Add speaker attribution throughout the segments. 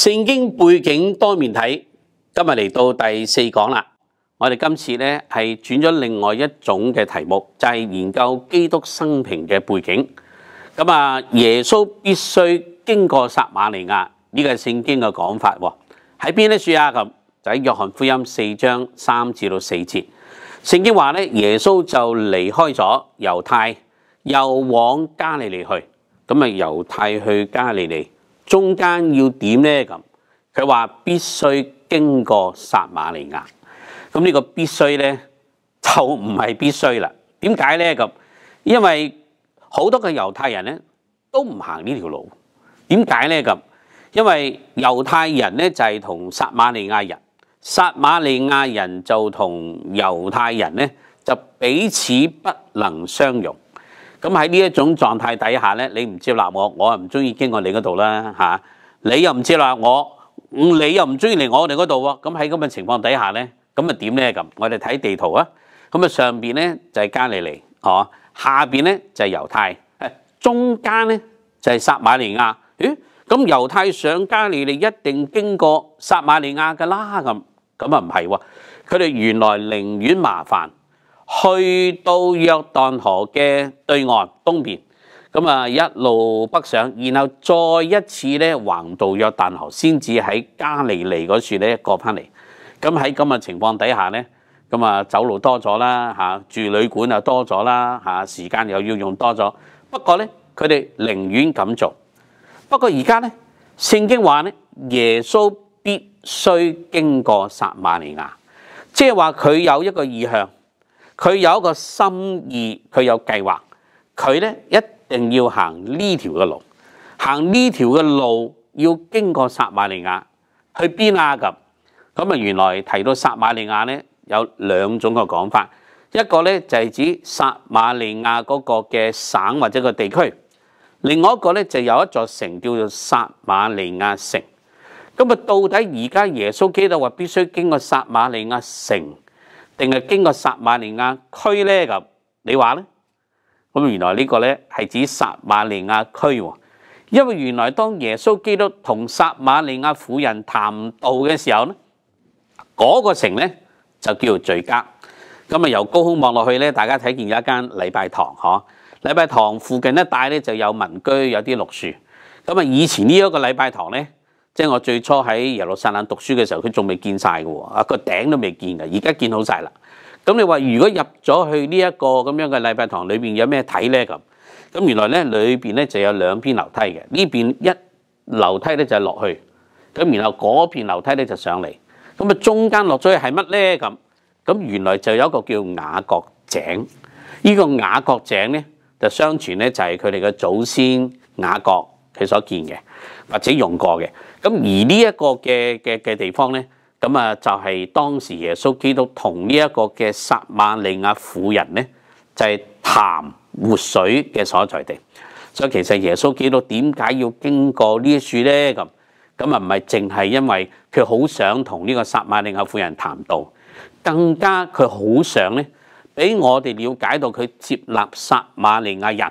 Speaker 1: 圣经背景多面睇，今日嚟到第四讲啦。我哋今次咧系转咗另外一种嘅题目，就系研究基督生平嘅背景。咁啊，耶稣必须经过撒玛利亚，呢个系圣经嘅讲法。喺边呢处啊？咁就喺约翰福音四章三至到四节，圣经话咧耶稣就离开咗犹太，又往加利利去。咁啊，犹太去加利利。中間要點呢？咁佢話必須經過撒瑪利亞。咁呢個必須呢，就唔係必須啦。點解呢？咁因為好多嘅猶太人呢，都唔行呢條路。點解呢？咁因為猶太人呢，就係同撒瑪利亞人，撒瑪利亞人就同猶太人呢，就彼此不能相容。咁喺呢一種狀態底下咧，你唔接納我，我又唔中意經過你嗰度啦嚇。你又唔接納我，你又唔中意嚟我哋嗰度喎。咁喺咁嘅情況底下咧，咁啊點咧咁？我哋睇地圖啊。咁啊上邊咧就係加利利，哦，下邊咧就係猶太，中間咧就係撒瑪利亞。咦？咁猶太上加利利一定經過撒瑪利亞噶啦咁，咁啊唔係喎，佢哋原來寧願麻煩。去到約旦河嘅對岸東邊，咁啊一路北上，然後再一次咧橫渡約旦河，先至喺加利利嗰處咧過翻嚟。咁喺咁嘅情況底下咧，咁啊走路多咗啦，嚇住旅館又多咗啦，嚇時間又要用多咗。不過咧，佢哋寧願咁做。不過而家咧，聖經話咧，耶穌必須經過撒瑪利亞，即係話佢有一個意向。佢有一個心意，佢有計劃，佢咧一定要行呢條嘅路，行呢條嘅路要經過撒瑪利亞去邊啊？咁咁啊，原來提到撒瑪利亞咧，有兩種嘅講法，一個咧就係指撒瑪利亞嗰個嘅省或者個地區，另外一個咧就有一座城叫做撒瑪利亞城。咁啊，到底而家耶穌基督話必須經過撒瑪利亞城？定系經過撒瑪利亞區呢？咁你話呢？咁原來呢個咧係指撒瑪利亞區喎，因為原來當耶穌基督同撒瑪利亞婦人談道嘅時候咧，嗰個城咧就叫做聚加。咁啊由高空望落去咧，大家睇見有一間禮拜堂，嗬！禮拜堂附近一帶咧就有民居，有啲綠樹。咁啊以前呢一個禮拜堂咧。即係我最初喺耶路撒冷讀書嘅時候，佢仲未建晒嘅喎，啊個頂都未建嘅，而家建好晒啦。咁你話如果入咗去呢一個咁樣嘅禮拜堂裏邊有咩睇咧？咁咁原來咧裏邊咧就有兩邊樓梯嘅，呢邊一樓梯咧就落去，咁然後嗰邊樓梯咧就上嚟。咁啊中間落咗去係乜咧？咁咁原來就有一個叫雅各井，呢個雅各井咧就相傳咧就係佢哋嘅祖先雅各。佢所見嘅或者用過嘅，咁而呢一個嘅嘅嘅地方咧，咁啊就係當時耶穌基督同呢一個嘅撒瑪利亞婦人咧，就係潭活水嘅所在地。所以其實耶穌基督點解要經過呢樹咧？咁咁啊唔係淨係因為佢好想同呢個撒瑪利亞婦人談到，更加佢好想咧俾我哋了解到佢接納撒瑪利亞人，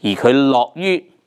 Speaker 1: 而佢樂於。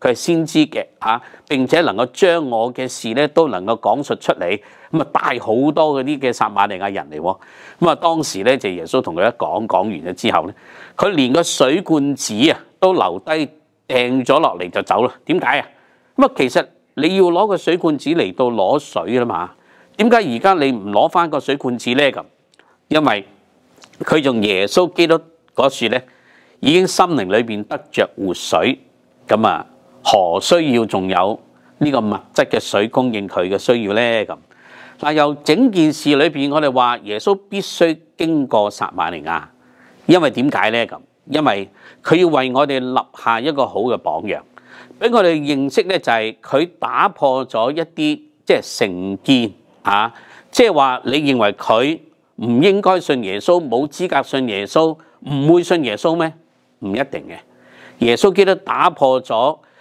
Speaker 1: 佢系先知嘅啊，并且能够将我嘅事咧都能够讲述出嚟，咁啊帶好多嗰啲嘅撒玛利亚人嚟，咁啊当时咧就耶稣同佢一讲讲完咗之后咧，佢连个水罐子啊都留低掟咗落嚟就走啦。点解啊？咁啊其实你要攞个水罐子嚟到攞水啦嘛？点解而家你唔攞翻个水罐子咧咁？因为佢用耶稣基督嗰时咧已经心灵里边得着活水，咁啊。何需要仲有呢個物質嘅水供應佢嘅需要呢？咁嗱，由整件事裏面，我哋話耶穌必須經過撒瑪利亞，因為點解呢？咁因為佢要為我哋立下一個好嘅榜樣，俾我哋認識呢，就係佢打破咗一啲即係成見啊，即係話你認為佢唔應該信耶穌，冇資格信耶穌，唔會信耶穌咩？唔一定嘅，耶穌基督打破咗。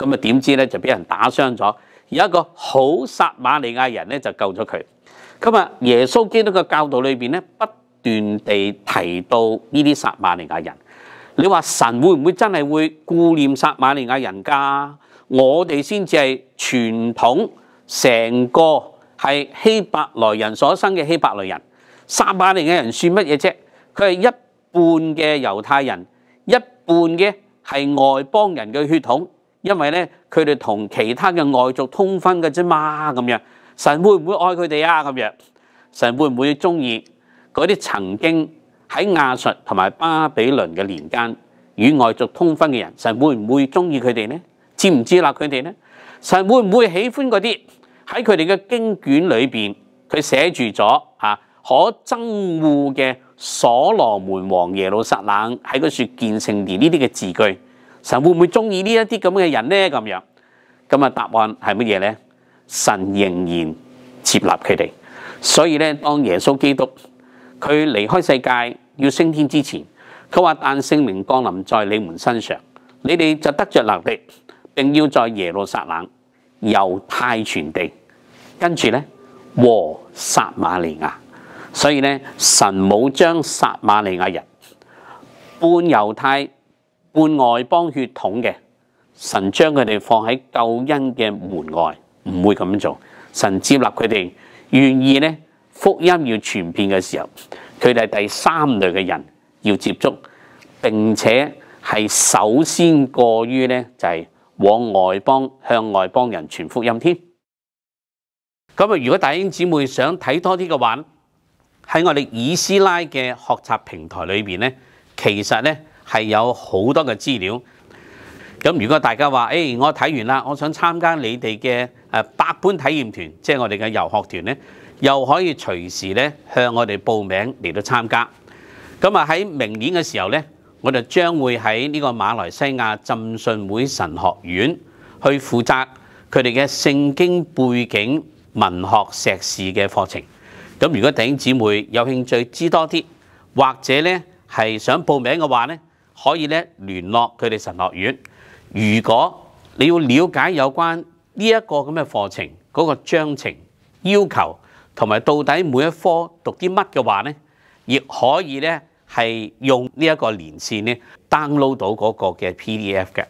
Speaker 1: 咁啊！點知咧就俾人打傷咗，有一個好撒瑪利亞人咧就救咗佢。咁啊，耶穌基督嘅教導裏邊咧不斷地提到呢啲撒瑪利亞人。你話神會唔會真係會顧念撒瑪利亞人㗎？我哋先至係傳統成個係希伯來人所生嘅希伯來人，撒瑪利亞人算乜嘢啫？佢係一半嘅猶太人，一半嘅係外邦人嘅血統。因為咧，佢哋同其他嘅外族通婚嘅啫嘛，咁樣神會唔會愛佢哋啊？咁樣神會唔會中意嗰啲曾經喺亞述同埋巴比倫嘅年間與外族通婚嘅人？神會唔會中意佢哋咧？知唔知啦？佢哋咧，神會唔會喜歡嗰啲喺佢哋嘅經卷裏面，佢寫住咗吓可憎惡嘅所羅門王耶路撒冷喺嗰處建聖殿呢啲嘅字句？神会唔会中意呢一啲咁嘅人呢？咁样咁啊？答案系乜嘢呢？神仍然接纳佢哋。所以呢，当耶稣基督佢离开世界要升天之前，佢话但圣灵降临在你们身上，你哋就得着能力，并要在耶路撒冷、犹太全地，跟住呢和撒玛利亚。所以呢，神冇将撒玛利亚人半犹太。外邦血统嘅神将佢哋放喺救恩嘅门外，唔会咁样做。神接纳佢哋，愿意咧福音要传遍嘅时候，佢哋系第三类嘅人要接触，并且系首先过于咧就系往外邦向外邦人传福音添。咁啊，如果弟兄姊妹想睇多啲嘅话，喺我哋以斯拉嘅学习平台里边咧，其实咧。係有好多嘅資料，咁如果大家話：，誒，我睇完啦，我想參加你哋嘅誒百般體驗團，即係我哋嘅遊學團咧，又可以隨時咧向我哋報名嚟到參加。咁啊，喺明年嘅時候咧，我就將會喺呢個馬來西亞浸信會神學院去負責佢哋嘅聖經背景文學碩士嘅課程。咁如果弟兄姊妹有興趣知多啲，或者咧係想報名嘅話咧，可以咧聯絡佢哋神學院。如果你要了解有關呢一個咁嘅課程、嗰個章程要求，同埋到底每一科讀啲乜嘅話咧，亦可以咧係用呢一個連線咧 download 到嗰個嘅 PDF 嘅。